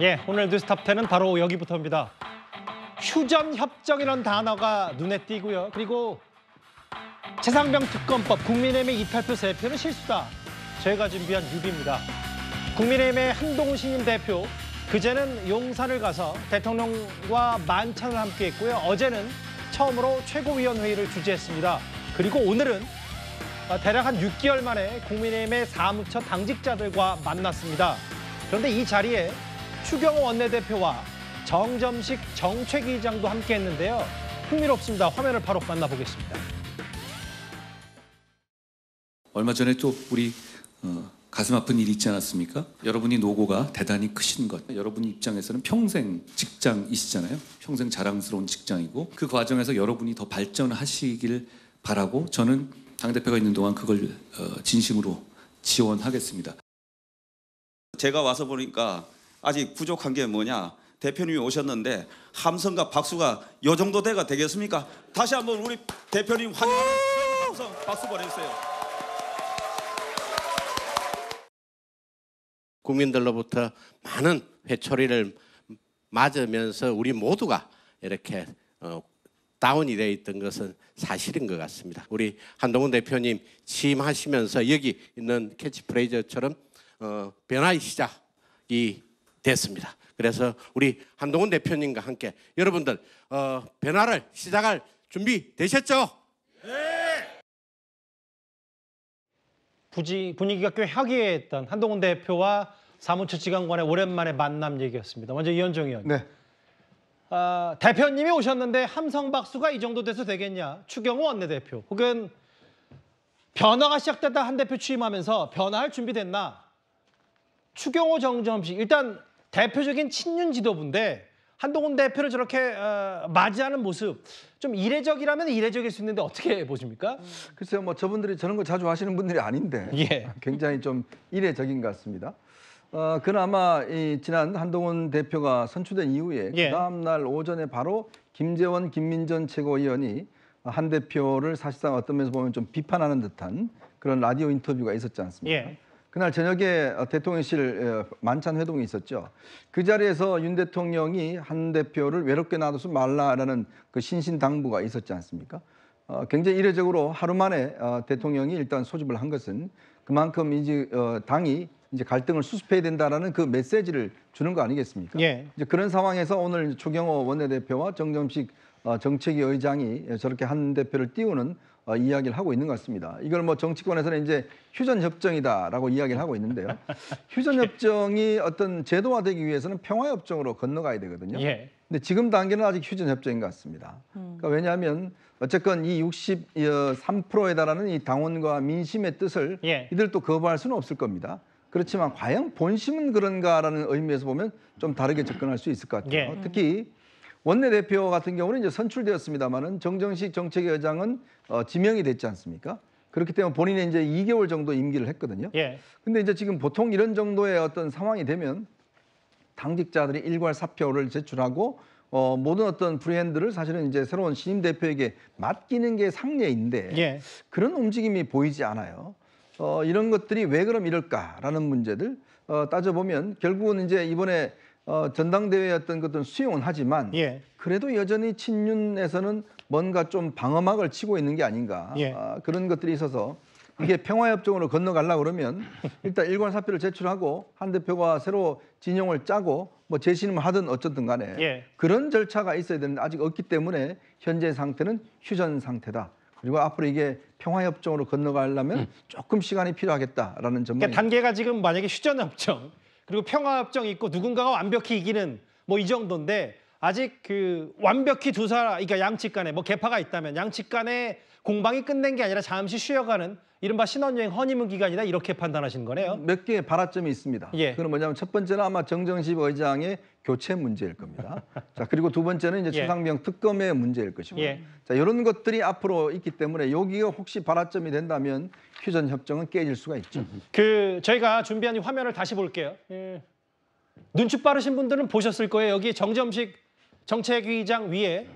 예, 오늘 뉴스탑10은 바로 여기부터입니다. 휴전 협정이라는 단어가 눈에 띄고요. 그리고 최상병 특검법 국민의힘의 이탈표 세표는 실수다. 저희가 준비한 뉴비입니다. 국민의힘의 한동훈 신임 대표 그제는 용산을 가서 대통령과 만찬을 함께했고요. 어제는 처음으로 최고위원회의를 주재했습니다. 그리고 오늘은 대략 한 6개월 만에 국민의힘의 사무처 당직자들과 만났습니다. 그런데 이 자리에 추경호 원내대표와 정점식 정책위 의장도 함께했는데요. 흥미롭습니다. 화면을 바로 만나보겠습니다. 얼마 전에 또 우리 어, 가슴 아픈 일이 있지 않았습니까? 여러분이 노고가 대단히 크신 것. 여러분 입장에서는 평생 직장이시잖아요. 평생 자랑스러운 직장이고 그 과정에서 여러분이 더 발전하시길 바라고 저는 당대표가 있는 동안 그걸 어, 진심으로 지원하겠습니다. 제가 와서 보니까 아직 부족한 게 뭐냐? 대표님이 오셨는데 함성과 박수가 요 정도 돼가 되겠습니까? 다시 한번 우리 대표님 환영 박수 보내주세요. 국민들로부터 많은 회초리를 맞으면서 우리 모두가 이렇게 어, 다운이 되어 있던 것은 사실인 것 같습니다. 우리 한동훈 대표님 취임하시면서 여기 있는 캐치프레이저처럼 어, 변화의 시작이 됐습니다. 그래서 우리 한동훈 대표님과 함께 여러분들 어, 변화를 시작할 준비 되셨죠? 네. 부지, 분위기가 꽤 화기애애했던 한동훈 대표와 사무처지간관의 오랜만에 만남 얘기였습니다. 먼저 이현정 의원. 네. 아, 대표님이 오셨는데 함성 박수가 이 정도 돼서 되겠냐? 추경호 원내대표 혹은 변화가 시작됐다 한 대표 취임하면서 변화할 준비됐나? 추경호 정점식 일단 대표적인 친윤 지도부인데 한동훈 대표를 저렇게 어, 맞이하는 모습 좀 이례적이라면 이례적일 수 있는데 어떻게 보십니까? 음. 글쎄요, 뭐 저분들이 저런 거 자주 하시는 분들이 아닌데 예. 굉장히 좀 이례적인 것 같습니다. 어, 그나마 이 지난 한동훈 대표가 선출된 이후에 예. 그 다음 날 오전에 바로 김재원, 김민전 최고위원이 한 대표를 사실상 어떤 면에서 보면 좀 비판하는 듯한 그런 라디오 인터뷰가 있었지 않습니까? 예. 그날 저녁에 어, 대통령실 만찬 회동이 있었죠. 그 자리에서 윤 대통령이 한 대표를 외롭게 놔두지 말라라는 그 신신당부가 있었지 않습니까? 어, 굉장히 이례적으로 하루 만에 어, 대통령이 일단 소집을 한 것은 그만큼 이제 어, 당이 이제 갈등을 수습해야 된다라는 그 메시지를 주는 거 아니겠습니까? 예. 이제 그런 상황에서 오늘 추경호 원내대표와 정정식 어, 정책위 의장이 저렇게 한 대표를 띄우는 어, 이야기를 하고 있는 것 같습니다. 이걸 뭐 정치권에서는 이제 휴전 협정이다라고 이야기를 하고 있는데요. 휴전 협정이 어떤 제도화되기 위해서는 평화 협정으로 건너가야 되거든요. 예. 근데 지금 단계는 아직 휴전 협정인 것 같습니다. 음. 그러니까 왜냐하면 어쨌건 이 63%에 어, 달하는 이 당원과 민심의 뜻을 예. 이들 도 거부할 수는 없을 겁니다. 그렇지만 과연 본심은 그런가라는 의미에서 보면 좀 다르게 접근할 수 있을 것 같아요. 예. 특히 원내대표 같은 경우는 이제 선출되었습니다만은 정정식 정책위원장은 어, 지명이 됐지 않습니까? 그렇기 때문에 본인의 이제 2개월 정도 임기를 했거든요. 예. 근데 이제 지금 보통 이런 정도의 어떤 상황이 되면 당직자들이 일괄 사표를 제출하고 어, 모든 어떤 브랜드를 사실은 이제 새로운 신임 대표에게 맡기는 게 상례인데 예. 그런 움직임이 보이지 않아요. 어, 이런 것들이 왜 그럼 이럴까라는 문제들 어, 따져보면 결국은 이제 이번에 어, 전당대회 였던 것들은 수용은 하지만 예. 그래도 여전히 친윤에서는 뭔가 좀 방어막을 치고 있는 게 아닌가 예. 아, 그런 것들이 있어서 이게 평화협정으로 건너가려고 그러면 일단 일관 사표를 제출하고 한 대표가 새로 진영을 짜고 뭐 재신임을 하든 어쨌든 간에 예. 그런 절차가 있어야 되는데 아직 없기 때문에 현재 상태는 휴전 상태다. 그리고 앞으로 이게 평화협정으로 건너가려면 음. 조금 시간이 필요하겠다라는 점입 그러니까 단계가 지금 만약에 휴전협정 그리고 평화협정 있고 누군가가 완벽히 이기는 뭐 이 정도인데 아직 그 완벽히 두 사람, 그러니까 양측 간에 뭐 개파가 있다면 양측 간에 공방이 끝낸 게 아니라 잠시 쉬어가는 이른바 신혼여행 허니문 기간이다 이렇게 판단하신 거네요. 몇 개의 발화점이 있습니다. 예. 그건 뭐냐면 첫 번째는 아마 정정식 의장의 교체 문제일 겁니다. 자 그리고 두 번째는 이제 예. 최상병 특검의 문제일 것이고 예. 자 이런 것들이 앞으로 있기 때문에 여기가 혹시 발화점이 된다면 휴전 협정은 깨질 수가 있죠. 그 저희가 준비한 이 화면을 다시 볼게요. 예. 눈치 빠르신 분들은 보셨을 거예요. 여기 정점식 정책위장 위에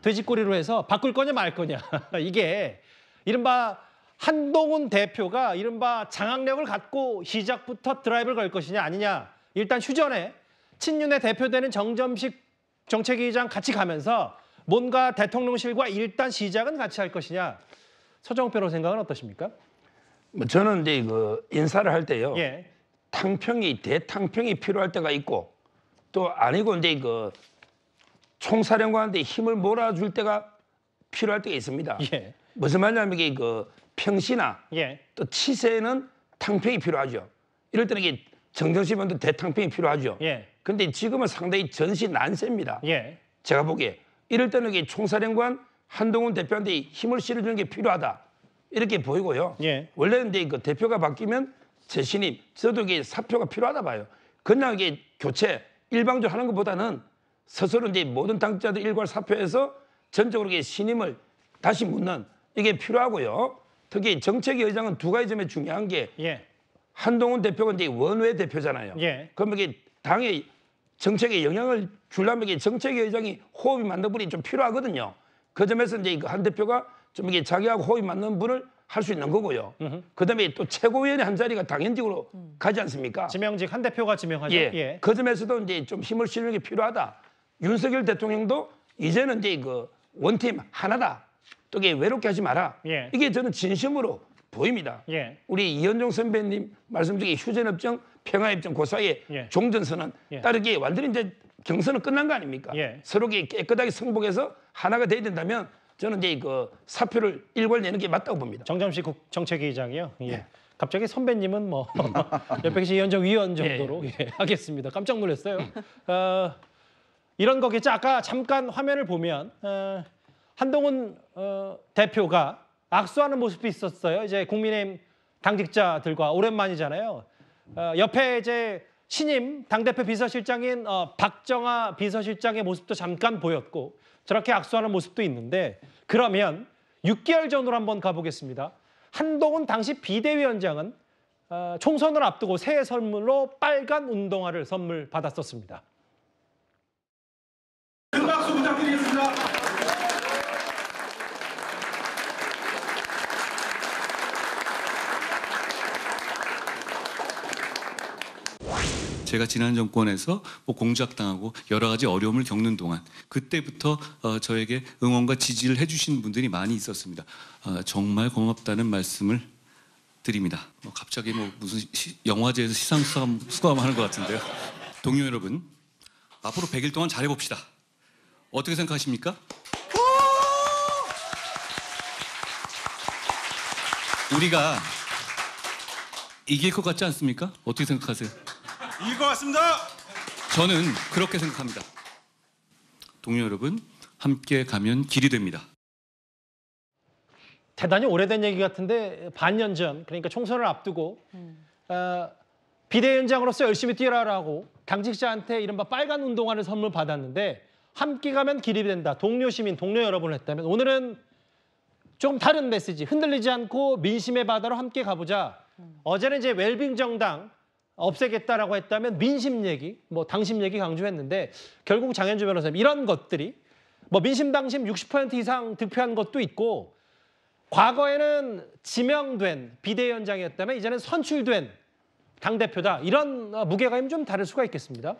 돼지꼬리로 해서 바꿀 거냐 말 거냐 이게 이른바 한동훈 대표가 이른바 장악력을 갖고 시작부터 드라이브를 걸 것이냐 아니냐. 일단 휴전에 친윤의 대표되는 정점식 정책위의장 같이 가면서 뭔가 대통령실과 일단 시작은 같이 할 것이냐. 서정 변호 생각은 어떠십니까? 뭐 저는 이제 그 인사를 할 때요. 예. 탕평이 대탕평이 필요할 때가 있고 또 아니고 이제 그 총사령관한테 힘을 몰아줄 때가 필요할 때가 있습니다. 예. 무슨 말이냐면 이게 그 평시나 예. 또 치세는 탕평이 필요하죠. 이럴 때는 이게 정전시면도 대탕평이 필요하죠. 예. 근데 지금은 상당히 전시 난세입니다. 예. 제가 보기에 이럴 때는 이게 총사령관 한동훈 대표한테 힘을 실어주는 게 필요하다 이렇게 보이고요. 예. 원래는 그 대표가 바뀌면 재신임 저도 이게 사표가 필요하다 봐요. 그냥 이게 교체 일방적으로 하는 것보다는 스스로 이제 모든 당자들 일괄 사표해서 전적으로 이게 신임을 다시 묻는 이게 필요하고요. 특히 정책위 의장은 두 가지 점에 중요한 게 예. 한동훈 대표가 이제 원외 대표잖아요. 예. 그럼 이게 당의 정책에 영향을 줄라면 정책위 의장이 호흡이 맞는 분이 좀 필요하거든요. 그 점에서 이제 한 대표가 좀 이게 자기하고 호흡이 맞는 분을 할 수 있는 거고요. 그다음에 또최고위원의한 자리가 당연직으로 음. 가지 않습니까? 지명직 한 대표가 지명하죠. 예. 예. 그 점에서도 이제 좀 힘을 실는 게 필요하다. 윤석열 대통령도 이제는 이제 그 원팀 하나다. 또게 외롭게 하지 마라. 예. 이게 저는 진심으로 보입니다. 예. 우리 이현종 선배님 말씀 중에 휴전협정, 평화협정 그 사이에 예. 종전선언 예. 따르기 완전히 이제 경선은 끝난 거 아닙니까? 예. 서로게 깨끗하게 승복해서 하나가 돼야 된다면 저는 이제 그 사표를 일괄 내는 게 맞다고 봅니다. 정점식 국정책위의장이요. 예. 예. 갑자기 선배님은 뭐 옆에 계신 이현정 위원 정도로 예, 하겠습니다. 깜짝 놀랐어요. 어, 이런 거겠죠. 아까 잠깐 화면을 보면 어, 한동훈 어, 대표가 악수하는 모습이 있었어요. 이제 국민의힘 당직자들과 오랜만이잖아요. 어, 옆에 이제 신임 당대표 비서실장인 어, 박정아 비서실장의 모습도 잠깐 보였고 저렇게 악수하는 모습도 있는데 그러면 6개월 전으로 한번 가보겠습니다. 한동훈 당시 비대위원장은 어, 총선을 앞두고 새해 선물로 빨간 운동화를 선물 받았었습니다. 제가 지난 정권에서 뭐 공작당하고 여러 가지 어려움을 겪는 동안 그때부터 어, 저에게 응원과 지지를 해주신 분들이 많이 있었습니다. 어, 정말 고맙다는 말씀을 드립니다. 어, 갑자기 뭐 무슨 시, 영화제에서 시상 수감, 수감하는 것 같은데요. 동료 여러분, 앞으로 100일 동안 잘해봅시다. 어떻게 생각하십니까? 우리가 이길 것 같지 않습니까? 어떻게 생각하세요? 이길 것 같습니다. 저는 그렇게 생각합니다. 동료 여러분, 함께 가면 길이 됩니다. 대단히 오래된 얘기 같은데 반년 전 그러니까 총선을 앞두고 음. 어, 비대위원장으로서 열심히 뛰어라라고 당직자한테 이른바 빨간 운동화를 선물 받았는데 함께 가면 길이 된다. 동료 시민, 동료 여러분을 했다면 오늘은 조금 다른 메시지 흔들리지 않고 민심의 바다로 함께 가보자. 음. 어제는 이제 웰빙 정당 없애겠다라고 했다면 민심 얘기, 뭐 당심 얘기 강조했는데 결국 장현주 변호사님 이런 것들이 뭐 민심 당심 60% 이상 득표한 것도 있고 과거에는 지명된 비대위원장이었다면 이제는 선출된 당 대표다 이런 어, 무게감이 좀 다를 수가 있겠습니다.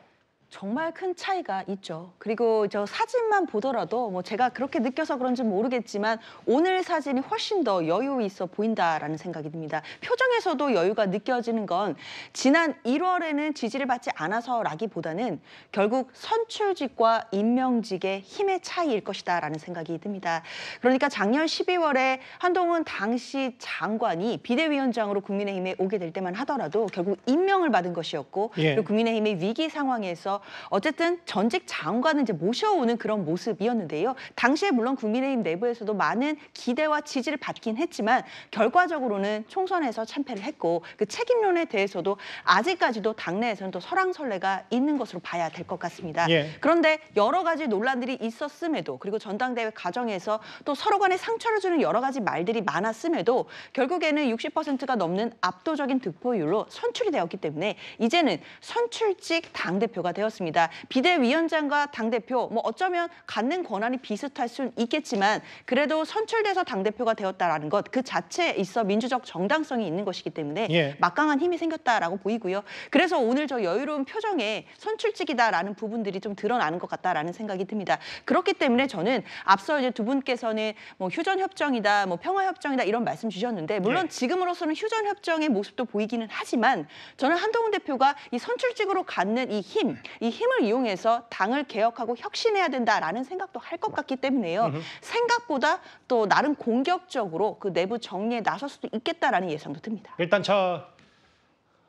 정말 큰 차이가 있죠. 그리고 저 사진만 보더라도 뭐 제가 그렇게 느껴서 그런지 모르겠지만 오늘 사진이 훨씬 더 여유 있어 보인다라는 생각이 듭니다. 표정에서도 여유가 느껴지는 건 지난 1월에는 지지를 받지 않아서라기보다는 결국 선출직과 임명직의 힘의 차이일 것이다라는 생각이 듭니다. 그러니까 작년 12월에 한동훈 당시 장관이 비대위원장으로 국민의힘에 오게 될 때만 하더라도 결국 임명을 받은 것이었고 예. 그리고 국민의힘의 위기 상황에서 어쨌든 전직 장관을 이제 모셔오는 그런 모습이었는데요. 당시에 물론 국민의힘 내부에서도 많은 기대와 지지를 받긴 했지만 결과적으로는 총선에서 참패를 했고 그 책임론에 대해서도 아직까지도 당내에서는 또 설왕설래가 있는 것으로 봐야 될 것 같습니다. 예. 그런데 여러 가지 논란들이 있었음에도 그리고 전당대회 과정에서 또 서로 간에 상처를 주는 여러 가지 말들이 많았음에도 결국에는 60%가 넘는 압도적인 득표율로 선출이 되었기 때문에 이제는 선출직 당대표가 되었습니다. 되었습니다. 비대위원장과 당대표 뭐 어쩌면 갖는 권한이 비슷할 수 있겠지만 그래도 선출돼서 당대표가 되었다라는 것 그 자체에 있어 민주적 정당성이 있는 것이기 때문에 예. 막강한 힘이 생겼다라고 보이고요. 그래서 오늘 저 여유로운 표정에 선출직이다라는 부분들이 좀 드러나는 것 같다라는 생각이 듭니다. 그렇기 때문에 저는 앞서 이제 두 분께서는 뭐 휴전 협정이다, 뭐 평화 협정이다 이런 말씀 주셨는데 물론 예. 지금으로서는 휴전 협정의 모습도 보이기는 하지만 저는 한동훈 대표가 이 선출직으로 갖는 이 힘, 이 힘을 이용해서 당을 개혁하고 혁신해야 된다라는 생각도 할 것 같기 때문에요. 으흠. 생각보다 또 나름 공격적으로 그 내부 정리에 나설 수도 있겠다라는 예상도 듭니다. 일단 저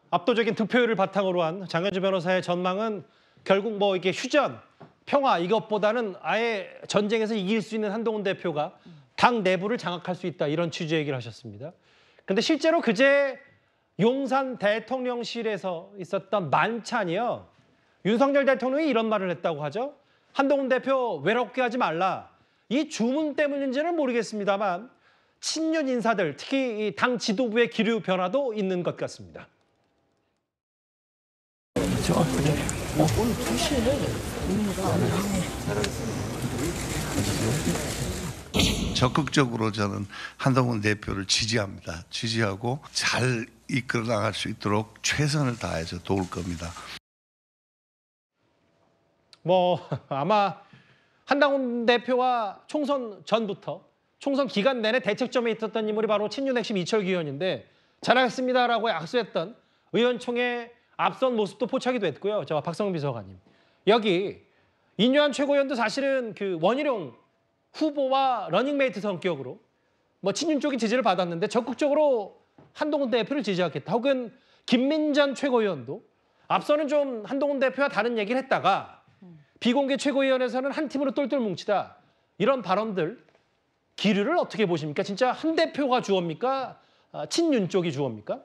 압도적인 득표율을 바탕으로 한 장현주 변호사의 전망은 결국 뭐 이게 휴전, 평화 이것보다는 아예 전쟁에서 이길 수 있는 한동훈 대표가 당 내부를 장악할 수 있다 이런 취지의 얘기를 하셨습니다. 근데 실제로 그제 용산 대통령실에서 있었던 만찬이요. 윤석열 대통령이 이런 말을 했다고 하죠. 한동훈 대표 외롭게 하지 말라. 이 주문 때문인지는 모르겠습니다만 친윤 인사들, 특히 당 지도부의 기류 변화도 있는 것 같습니다. 저, 네. 어, 오늘 2시에 적극적으로 저는 한동훈 대표를 지지합니다. 지지하고 잘 이끌어 나갈 수 있도록 최선을 다해서 도울 겁니다. 뭐 아마 한당훈 대표와 총선 전부터 총선 기간 내내 대책점에 있었던 인물이 바로 친윤 핵심 이철기 의원인데 잘하겠습니다라고 약수했던 의원총회 앞선 모습도 포착이 됐고요. 저 박성민 비서관님. 여기 인유한 최고위원도 사실은 그 원희룡 후보와 러닝메이트 성격으로 뭐 친윤 쪽이 지지를 받았는데 적극적으로 한동훈 대표를 지지하겠다. 혹은 김민전 최고위원도 앞서는 좀 한동훈 대표와 다른 얘기를 했다가 비공개 최고위원회에서는 한 팀으로 똘똘 뭉치다. 이런 발언들 기류를 어떻게 보십니까? 진짜 한 대표가 주어입니까? 아, 친윤 쪽이 주어입니까?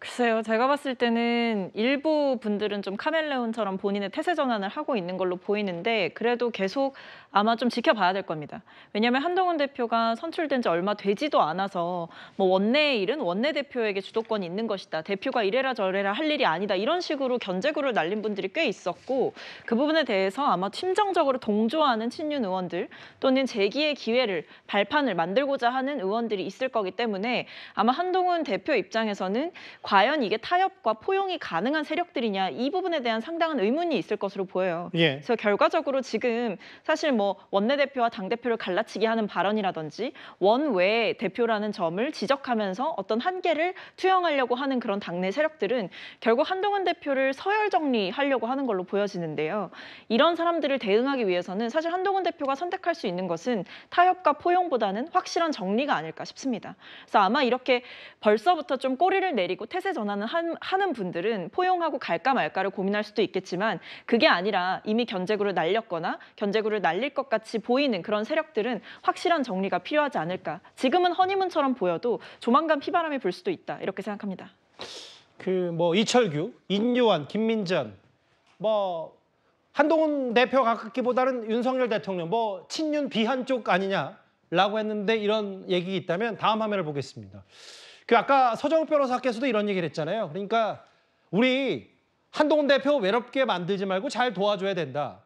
글쎄요. 제가 봤을 때는 일부 분들은 좀 카멜레온처럼 본인의 태세 전환을 하고 있는 걸로 보이는데 그래도 계속 아마 좀 지켜봐야 될 겁니다. 왜냐하면 한동훈 대표가 선출된 지 얼마 되지도 않아서 뭐 원내의 일은 원내 대표에게 주도권이 있는 것이다. 대표가 이래라 저래라 할 일이 아니다. 이런 식으로 견제구를 날린 분들이 꽤 있었고 그 부분에 대해서 아마 심정적으로 동조하는 친윤 의원들 또는 재기의 기회를 발판을 만들고자 하는 의원들이 있을 거기 때문에 아마 한동훈 대표 입장에서는 과연 이게 타협과 포용이 가능한 세력들이냐 이 부분에 대한 상당한 의문이 있을 것으로 보여요. 예. 그래서 결과적으로 지금 사실 뭐뭐 원내대표와 당대표를 갈라치게 하는 발언이라든지 원외 대표라는 점을 지적하면서 어떤 한계를 투영하려고 하는 그런 당내 세력들은 결국 한동훈 대표를 서열 정리하려고 하는 걸로 보여지는데요. 이런 사람들을 대응하기 위해서는 사실 한동훈 대표가 선택할 수 있는 것은 타협과 포용보다는 확실한 정리가 아닐까 싶습니다. 그래서 아마 이렇게 벌써부터 좀 꼬리를 내리고 태세 전환을 한, 하는 분들은 포용하고 갈까 말까를 고민할 수도 있겠지만 그게 아니라 이미 견제구를 날렸거나 견제구를 날릴 열릴 것 같이 보이는 그런 세력들은 확실한 정리가 필요하지 않을까. 지금은 허니문처럼 보여도 조만간 피바람이 불 수도 있다. 이렇게 생각합니다. 그 뭐 이철규, 인요한, 김민전, 뭐 한동훈 대표 가깝기보다는 윤석열 대통령 뭐 친윤 비한 쪽 아니냐라고 했는데 이런 얘기 있다면 다음 화면을 보겠습니다. 그 아까 서정욱 변호사께서도 이런 얘기를 했잖아요. 그러니까 우리 한동훈 대표 외롭게 만들지 말고 잘 도와줘야 된다.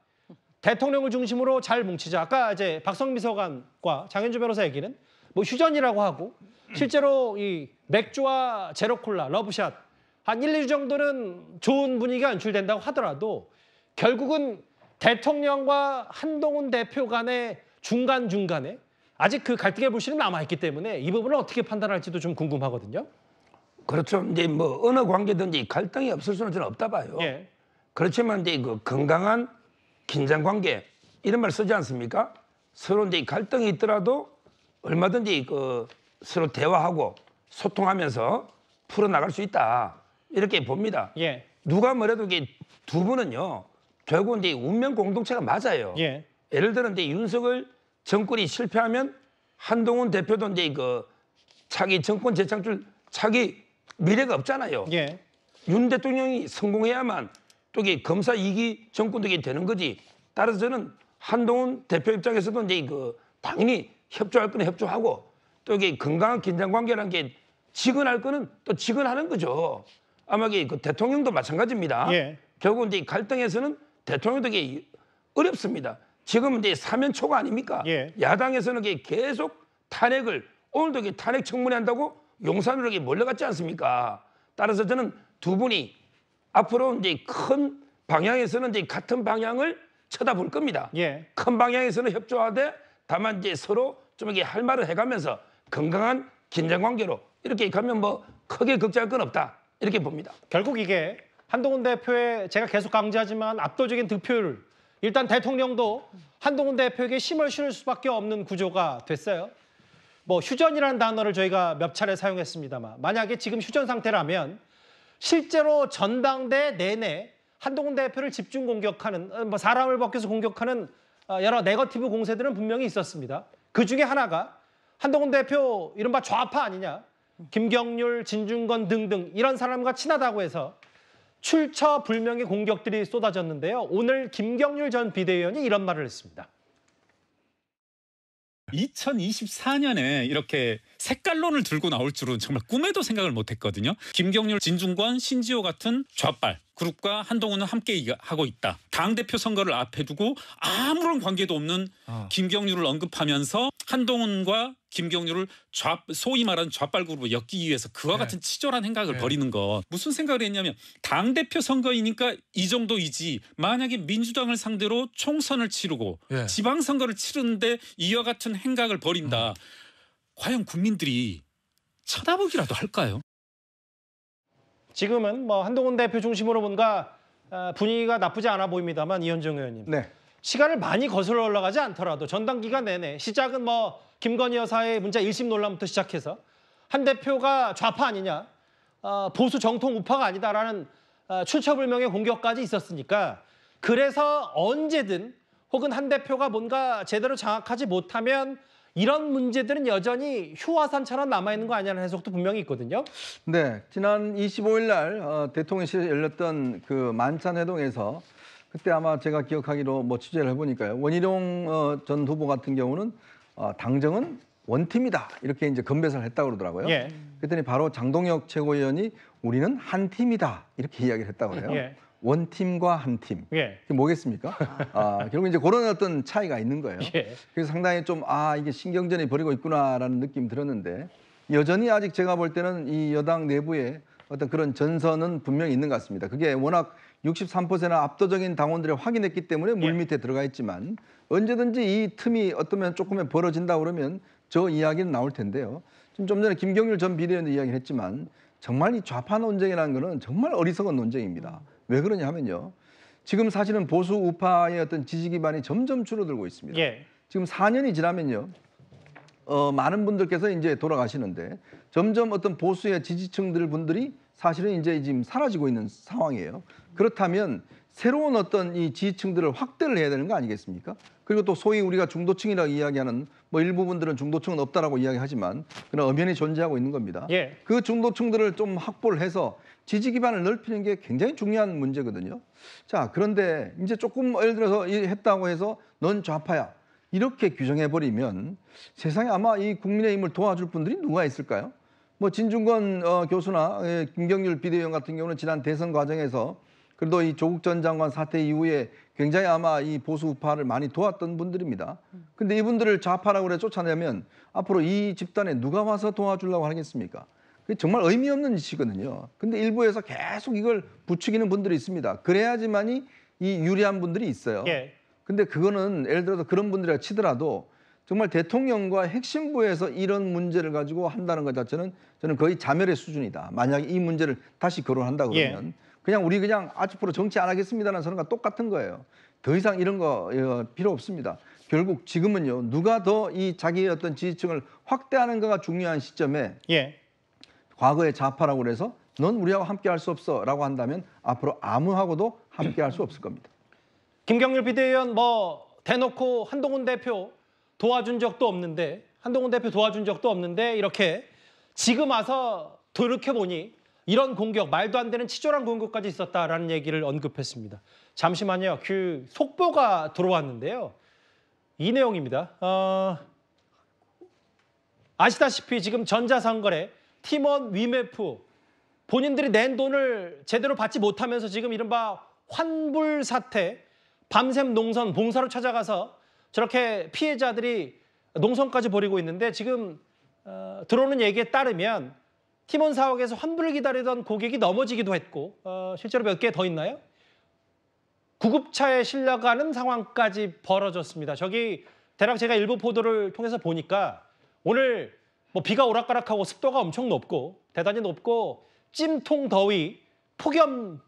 대통령을 중심으로 잘 뭉치자. 아까 이제 박성미 서관과 장현주 변호사 얘기는 뭐 휴전이라고 하고 실제로 이 맥주와 제로콜라, 러브샷 한 1, 2주 정도는 좋은 분위기가 연출된다고 하더라도 결국은 대통령과 한동훈 대표 간의 중간중간에 아직 그 갈등의 불씨는 남아있기 때문에 이 부분을 어떻게 판단할지도 좀 궁금하거든요. 그렇죠. 이제 뭐 어느 관계든지 갈등이 없을 수는 없다 봐요. 예. 그렇지만 이제 그 건강한 긴장관계 이런 말 쓰지 않습니까? 서로 이제 갈등이 있더라도 얼마든지 그 서로 대화하고 소통하면서 풀어나갈 수 있다 이렇게 봅니다. 예. 누가 뭐래도 이두 분은요 결국 이제 운명 공동체가 맞아요. 예. 예를 들어 이제 윤석열 정권이 실패하면 한동훈 대표도 이제 그 자기 정권 재창출 자기 미래가 없잖아요. 예. 윤 대통령이 성공해야만 쪽이 검사 이기 정권들이 되는 거지. 따라서 저는 한동훈 대표 입장에서도 이제 그 당연히 협조할 건 협조하고 또 이게 건강한 긴장 관계라는 게 직언할 거는 또 직언하는 거죠. 아마 그 대통령도 마찬가지입니다. 예. 결국 은 이제 갈등에서는 대통령도 게 어렵습니다. 지금 이제 사면초가 아닙니까? 예. 야당에서는 계속 탄핵을 오늘도 탄핵 청문회 한다고 용산으로 몰려갔지 않습니까? 따라서 저는 두 분이 앞으로 이제 큰 방향에서는 이제 같은 방향을 쳐다볼 겁니다. 예. 큰 방향에서는 협조하되 다만 이제 서로 좀 이렇게 할 말을 해가면서 건강한 긴장 관계로 이렇게 가면 뭐 크게 걱정할 건 없다 이렇게 봅니다. 결국 이게 한동훈 대표의 제가 계속 강조하지만 압도적인 득표율 일단 대통령도 한동훈 대표에게 힘을 실을 수밖에 없는 구조가 됐어요. 뭐 휴전이라는 단어를 저희가 몇 차례 사용했습니다만 만약에 지금 휴전 상태라면 실제로 전당대 내내 한동훈 대표를 집중 공격하는 어, 뭐 사람을 벗겨서 공격하는 어, 여러 네거티브 공세들은 분명히 있었습니다. 그 중에 하나가 한동훈 대표 이른바 좌파 아니냐 김경률, 진중건 등등 이런 사람과 친하다고 해서 출처 불명의 공격들이 쏟아졌는데요. 오늘 김경률 전 비대위원이 이런 말을 했습니다. 2024년에 이렇게 색깔론을 들고 나올 줄은 정말 꿈에도 생각을 못했거든요. 김경률, 진중권, 신지호 같은 좌빨 그룹과 한동훈은 함께 하고 있다. 당 대표 선거를 앞에 두고 아무런 관계도 없는 아. 김경률을 언급하면서 한동훈과 김경률을 좌 소위 말하는 좌빨 그룹을 엮기 위해서 그와 네. 같은 치졸한 생각을 네. 벌이는 것 무슨 생각을 했냐면 당 대표 선거이니까 이 정도이지 만약에 민주당을 상대로 총선을 치르고 네. 예. 지방 선거를 치르는데 이와 같은 행각을 벌인다. 음. 과연 국민들이 쳐다보기라도 할까요? 지금은 뭐 한동훈 대표 중심으로 뭔가 아, 분위기가 나쁘지 않아 보입니다만 이현정 의원님. 네. 시간을 많이 거슬러 올라가지 않더라도 전당 기간 내내 시작은 뭐 김건희 여사의 문자 일심 논란부터 시작해서 한 대표가 좌파 아니냐, 어, 보수 정통 우파가 아니다라는 어, 출처불명의 공격까지 있었으니까 그래서 언제든 혹은 한 대표가 뭔가 제대로 장악하지 못하면 이런 문제들은 여전히 휴화산처럼 남아있는 거 아니냐는 해석도 분명히 있거든요. 네, 지난 25일 날 어, 대통령실에 열렸던 그 만찬 회동에서 그때 아마 제가 기억하기로 뭐 취재를 해보니까요. 원희룡 어, 전 후보 같은 경우는 어, 당정은 원팀이다 이렇게 이제 건배사를 했다고 그러더라고요. 예. 그랬더니 바로 장동혁 최고위원이 우리는 한 팀이다 이렇게 이야기를 했다고 그래요. 예. 원팀과 한팀 예. 그게 뭐겠습니까? 아. 아, 결국 이제 그런 어떤 차이가 있는 거예요. 예. 그래서 상당히 좀 아 이게 신경전이 벌이고 있구나라는 느낌 들었는데 여전히 아직 제가 볼 때는 이 여당 내부에 어떤 그런 전선은 분명히 있는 것 같습니다. 그게 워낙 63%나 압도적인 당원들을 확인했기 때문에 물밑에 예. 들어가 있지만 언제든지 이 틈이 어떠면 조금에 벌어진다 그러면 저 이야기는 나올 텐데요. 지금 좀 전에 김경률 전 비대위원도 이야기를 했지만 정말 이 좌파 논쟁이라는 거는 정말 어리석은 논쟁입니다. 음. 왜 그러냐 하면요. 지금 사실은 보수 우파의 어떤 지지 기반이 점점 줄어들고 있습니다. 예. 지금 4년이 지나면요. 어, 많은 분들께서 이제 돌아가시는데 점점 어떤 보수의 지지층들 분들이 사실은 이제 지금 사라지고 있는 상황이에요. 그렇다면 새로운 어떤 이 지지층들을 확대를 해야 되는 거 아니겠습니까? 그리고 또 소위 우리가 중도층이라고 이야기하는 뭐 일부분들은 중도층은 없다라고 이야기하지만 그런 엄연히 존재하고 있는 겁니다. 예. 그 중도층들을 좀 확보를 해서 지지 기반을 넓히는 게 굉장히 중요한 문제거든요. 자, 그런데 이제 조금 예를 들어서 했다고 해서 넌 좌파야. 이렇게 규정해 버리면 세상에 아마 이 국민의힘을 도와줄 분들이 누가 있을까요? 뭐 진중권 어, 교수나 예, 김경률 비대위원 같은 경우는 지난 대선 과정에서 그래도 이 조국 전 장관 사태 이후에 굉장히 아마 이 보수 우파를 많이 도왔던 분들입니다. 근데 이분들을 좌파라고 그래 쫓아내면 앞으로 이 집단에 누가 와서 도와주려고 하겠습니까? 그 정말 의미 없는 짓이거든요. 근데 일부에서 계속 이걸 부추기는 분들이 있습니다. 그래야지만이 이 유리한 분들이 있어요. 예. 근데 그거는 예를 들어서 그런 분들이라 치더라도 정말 대통령과 핵심부에서 이런 문제를 가지고 한다는 것 자체는 저는 거의 자멸의 수준이다. 만약에 이 문제를 다시 거론한다 예. 그러면 예. 그냥 우리 그냥 앞으로 정치 안 하겠습니다라는 선언과 똑같은 거예요. 더 이상 이런 거 예, 필요 없습니다. 결국 지금은요 누가 더 이 자기의 어떤 지지층을 확대하는가가 중요한 시점에 예. 과거의 좌파라고 그래서 넌 우리하고 함께 할 수 없어 라고 한다면 앞으로 아무하고도 함께 할 수 없을 겁니다. 김경률 비대위원 뭐 대놓고 한동훈 대표 도와준 적도 없는데 한동훈 대표 도와준 적도 없는데 이렇게 지금 와서 돌이켜보니 이런 공격, 말도 안 되는 치졸한 공격까지 있었다라는 얘기를 언급했습니다. 잠시만요. 그 속보가 들어왔는데요. 이 내용입니다. 어... 아시다시피 지금 전자상거래 팀원 위메프 본인들이 낸 돈을 제대로 받지 못하면서 지금 이른바 환불 사태 밤샘 농선 봉사로 찾아가서 저렇게 피해자들이 농성까지 벌이고 있는데 지금 어, 들어오는 얘기에 따르면 팀원 사옥에서 환불을 기다리던 고객이 넘어지기도 했고 어, 실제로 몇 개 더 있나요? 구급차에 실려가는 상황까지 벌어졌습니다. 저기 대략 제가 일부 보도를 통해서 보니까 오늘 뭐 비가 오락가락하고 습도가 엄청 높고 대단히 높고 찜통 더위, 폭염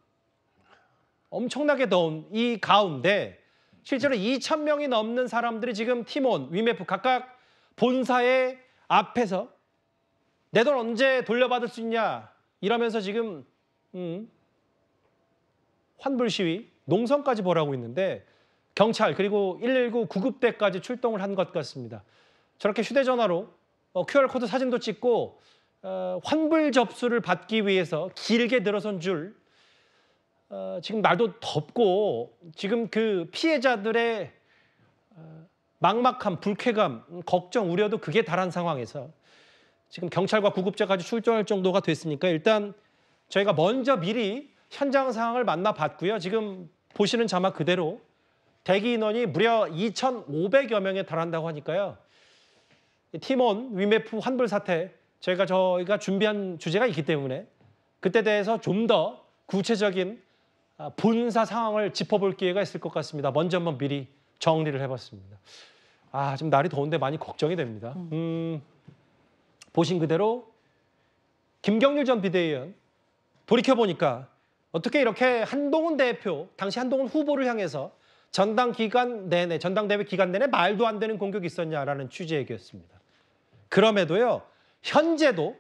엄청나게 더운 이 가운데 실제로 2천 명이 넘는 사람들이 지금 팀원, 위메프 각각 본사의 앞에서 내 돈 언제 돌려받을 수 있냐 이러면서 지금 음, 환불 시위, 농성까지 벌하고 있는데 경찰 그리고 119 구급대까지 출동을 한 것 같습니다. 저렇게 휴대전화로 어, QR 코드 사진도 찍고 어, 환불 접수를 받기 위해서 길게 들어선 줄 어, 지금 날도 덥고 지금 그 피해자들의 어, 막막함, 불쾌감, 음, 걱정, 우려도 그게 달한 상황에서 지금 경찰과 구급차까지 출동할 정도가 됐으니까 일단 저희가 먼저 미리 현장 상황을 만나봤고요. 지금 보시는 자막 그대로 대기 인원이 무려 2,500여 명에 달한다고 하니까요. 팀원 위메프 환불 사태 저희가 저희가 준비한 주제가 있기 때문에 그때 대해서 좀 더 구체적인 아, 본사 상황을 짚어볼 기회가 있을 것 같습니다. 먼저 한번 미리 정리를 해봤습니다. 아 지금 날이 더운데 많이 걱정이 됩니다. 음, 음 보신 그대로 김경률 전 비대위원 돌이켜 보니까 어떻게 이렇게 한동훈 대표 당시 한동훈 후보를 향해서 전당 기간 내내 전당대회 기간 내내 말도 안 되는 공격이 있었냐라는 취지의 얘기였습니다. 그럼에도요, 현재도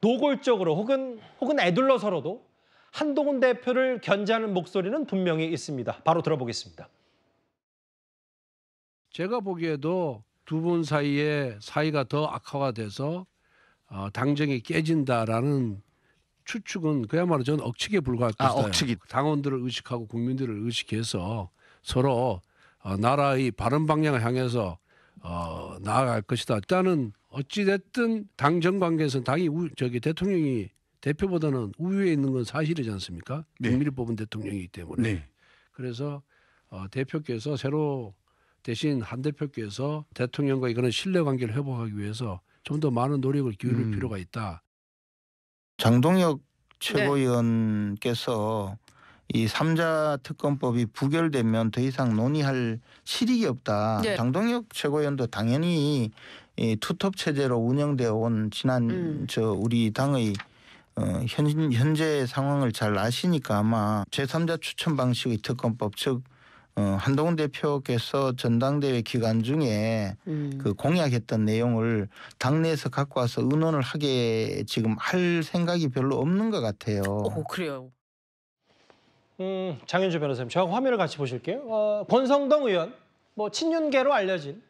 노골적으로 혹은, 혹은 애둘러서로도 한동훈 대표를 견제하는 목소리는 분명히 있습니다. 바로 들어보겠습니다. 제가 보기에도 두 분 사이에 사이가 더 악화돼서 어, 당정이 깨진다라는 추측은 그야말로 저는 억측에 불과할 것이다. 아, 억측이. 당원들을 의식하고 국민들을 의식해서 서로 어, 나라의 바른 방향을 향해서 어, 나아갈 것이다. 일단은 어찌 됐든 당정 관계에서는 당이 우, 저기 대통령이 대표보다는 우위에 있는 건 사실이지 않습니까? 네. 국민이 뽑은 대통령이기 때문에. 네. 그래서 어, 대표께서 새로 대신 한 대표께서 대통령과 이거는 신뢰 관계를 회복하기 위해서 좀 더 많은 노력을 기울일 음. 필요가 있다. 장동혁 최고위원께서 네. 이삼자 특검법이 부결되면 더 이상 논의할 실익이 없다. 네. 장동혁 최고위원도 당연히 이 투톱 체제로 운영되어 온 지난 음. 저 우리 당의 어, 현, 현재 상황을 잘 아시니까 아마 제3자 추천 방식의 특검법 즉 어, 한동훈 대표께서 전당대회 기간 중에 음. 그 공약했던 내용을 당내에서 갖고 와서 의논을 하게 지금 할 생각이 별로 없는 것 같아요. 오, 그래요. 음, 장윤주 변호사님, 저하고 화면을 같이 보실게요. 어, 권성동 의원, 뭐 친윤계로 알려진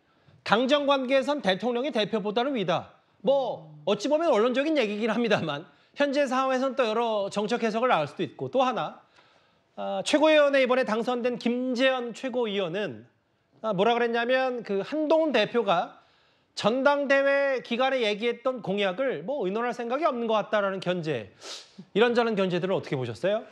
당정 관계에선 대통령이 대표보다는 위다. 뭐 어찌 보면 언론적인 얘기긴 합니다만 현재 상황에선 또 여러 정책 해석을 나올 수도 있고 또 하나 아, 최고위원회 이번에 당선된 김재현 최고위원은 아, 뭐라 그랬냐면 그 한동훈 대표가 전당대회 기간에 얘기했던 공약을 뭐 의논할 생각이 없는 것 같다라는 견제 이런저런 견제들을 어떻게 보셨어요?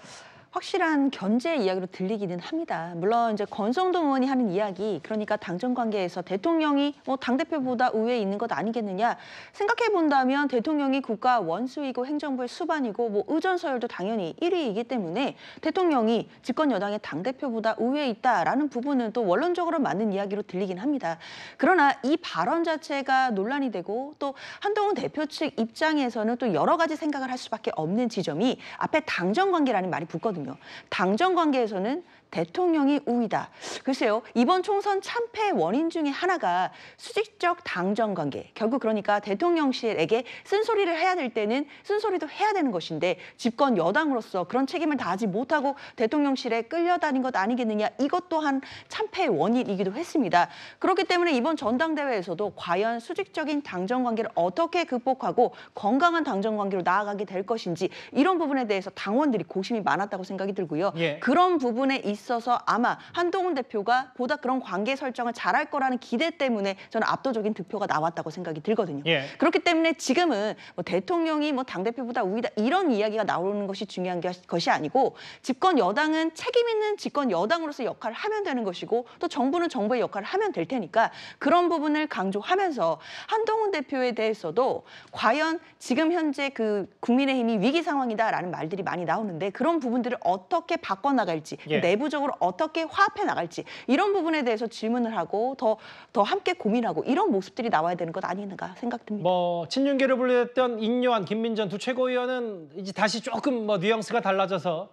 확실한 견제 이야기로 들리기는 합니다. 물론 이제 권성동 의원이 하는 이야기, 그러니까 당정 관계에서 대통령이 뭐 당대표보다 우위에 있는 것 아니겠느냐 생각해 본다면 대통령이 국가 원수이고 행정부의 수반이고 뭐 의전 서열도 당연히 1위이기 때문에 대통령이 집권 여당의 당대표보다 우위에 있다라는 부분은 또 원론적으로 맞는 이야기로 들리긴 합니다. 그러나 이 발언 자체가 논란이 되고 또 한동훈 대표 측 입장에서는 또 여러 가지 생각을 할 수밖에 없는 지점이 앞에 당정 관계라는 말이 붙거든요. 거거든요. 당정 관계에서는 대통령이 우위다. 글쎄요, 이번 총선 참패의 원인 중에 하나가 수직적 당정 관계. 결국 그러니까 대통령실에게 쓴소리를 해야 될 때는 쓴소리도 해야 되는 것인데 집권 여당으로서 그런 책임을 다하지 못하고 대통령실에 끌려다닌 것 아니겠느냐. 이것 또한 참패의 원인이기도 했습니다. 그렇기 때문에 이번 전당대회에서도 과연 수직적인 당정 관계를 어떻게 극복하고 건강한 당정 관계로 나아가게 될 것인지 이런 부분에 대해서 당원들이 고심이 많았다고 생각이 들고요. 예. 그런 부분에 있 있어서 아마 한동훈 대표가 보다 그런 관계 설정을 잘할 거라는 기대 때문에 저는 압도적인 득표가 나왔다고 생각이 들거든요. 예. 그렇기 때문에 지금은 뭐 대통령이 뭐 당대표보다 우위다 이런 이야기가 나오는 것이 중요한 것이 아니고 집권 여당은 책임 있는 집권 여당으로서 역할을 하면 되는 것이고 또 정부는 정부의 역할을 하면 될 테니까 그런 부분을 강조하면서 한동훈 대표에 대해서도 과연 지금 현재 그 국민의힘이 위기 상황이다라는 말들이 많이 나오는데 그런 부분들을 어떻게 바꿔나갈지 예. 내부 내부적으로 어떻게 화합해 나갈지 이런 부분에 대해서 질문을 하고 더, 더 함께 고민하고 이런 모습들이 나와야 되는 것 아닌가 생각됩니다. 뭐 친윤계를 불렸던 인요한 김민전 두 최고위원은 이제 다시 조금 뭐 뉘앙스가 달라져서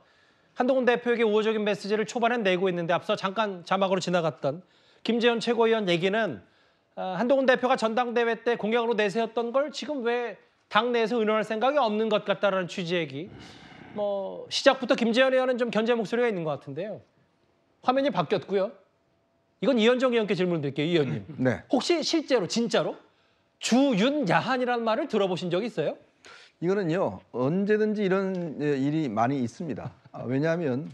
한동훈 대표에게 우호적인 메시지를 초반에 내고 있는데 앞서 잠깐 자막으로 지나갔던 김재현 최고위원 얘기는 아, 한동훈 대표가 전당대회 때 공약으로 내세웠던 걸 지금 왜 당내에서 의논할 생각이 없는 것 같다라는 취지 얘기. 뭐 시작부터 김재현 의 하는 좀 견제 목소리가 있는 것 같은데요. 화면이 바뀌었고요. 이건 이현정 의원께 질문 드릴게요, 이 의원님. 음, 네. 혹시 실제로 진짜로 주윤야한이라는 말을 들어보신 적 있어요? 이거는요 언제든지 이런 예, 일이 많이 있습니다. 아, 왜냐하면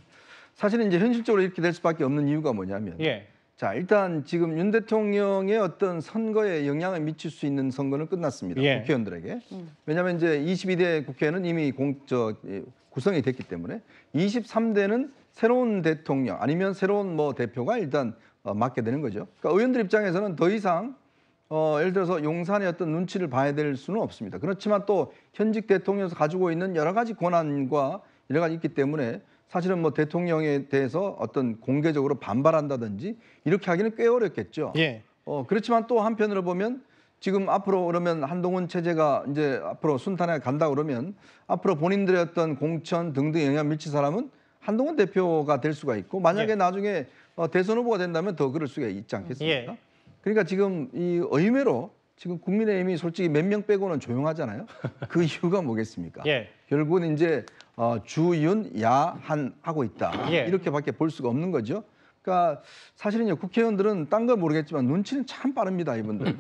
사실은 이제 현실적으로 이렇게 될 수밖에 없는 이유가 뭐냐면 예. 자 일단 지금 윤 대통령의 어떤 선거에 영향을 미칠 수 있는 선거는 끝났습니다 예. 국회의원들에게 음. 왜냐하면 이제 22대 국회는 이미 공적 구성이 됐기 때문에 23대는 새로운 대통령 아니면 새로운 뭐 대표가 일단 어, 맡게 되는 거죠. 그러니까 의원들 입장에서는 더 이상 어, 예를 들어서 용산의 어떤 눈치를 봐야 될 수는 없습니다. 그렇지만 또 현직 대통령에서 가지고 있는 여러 가지 권한과 여러 가지 있기 때문에 사실은 뭐 대통령에 대해서 어떤 공개적으로 반발한다든지 이렇게 하기는 꽤 어렵겠죠. 예. 어, 그렇지만 또 한편으로 보면 지금 앞으로 그러면 한동훈 체제가 이제 앞으로 순탄하게 간다 그러면 앞으로 본인들의 어떤 공천 등등 영향 미칠 사람은 한동훈 대표가 될 수가 있고 만약에 예. 나중에 어, 대선 후보가 된다면 더 그럴 수가 있지 않겠습니까? 음, 예. 그러니까 지금 이 의외로 지금 국민의힘이 솔직히 몇 명 빼고는 조용하잖아요. 그 이유가 뭐겠습니까? 예. 결국은 이제 어, 주윤야한 하고 있다 예. 이렇게밖에 볼 수가 없는 거죠. 그러니까 사실은요 국회의원들은 딴건 모르겠지만 눈치는 참 빠릅니다 이분들.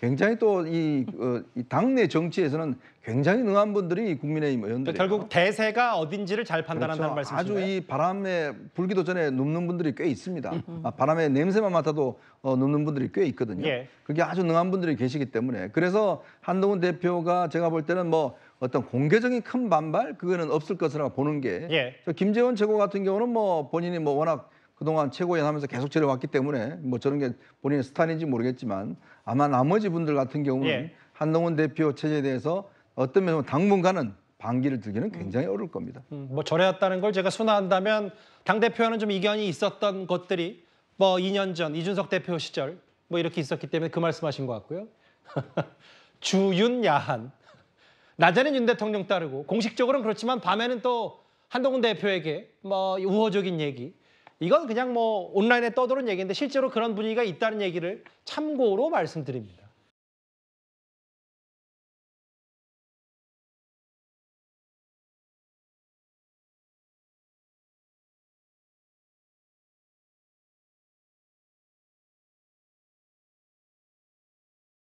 굉장히 또이 어, 이 당내 정치에서는 굉장히 능한 분들이 국민의힘 의원들. 그 결국 대세가 어딘지를 잘 판단한다는 그렇죠. 말씀이죠 아주 이 바람에 불기도 전에 눕는 분들이 꽤 있습니다. 음, 음. 아, 바람에 냄새만 맡아도 어, 눕는 분들이 꽤 있거든요. 예. 그게 아주 능한 분들이 계시기 때문에 그래서 한동훈 대표가 제가 볼 때는 뭐 어떤 공개적인 큰 반발 그거는 없을 것이라 고 보는 게. 예. 김재원 최고 같은 경우는 뭐 본인이 뭐 워낙 그동안 최고위원 하면서 계속 저를 왔기 때문에 뭐 저런 게 본인의 스타일인지 모르겠지만 아마 나머지 분들 같은 경우는 예. 한동훈 대표 체제에 대해서 어떤 면에서 당분간은 반기를 들기는 굉장히 음. 어려울 겁니다. 음, 뭐 저래왔다는 걸 제가 순화한다면 당 대표와는 좀 이견이 있었던 것들이 뭐 2년 전 이준석 대표 시절 뭐 이렇게 있었기 때문에 그 말씀하신 것 같고요. 주윤야한 낮에는 윤 대통령 따르고 공식적으로는 그렇지만 밤에는 또 한동훈 대표에게 뭐 우호적인 얘기 이건 그냥 뭐 온라인에 떠도는 얘기인데 실제로 그런 분위기가 있다는 얘기를 참고로 말씀드립니다.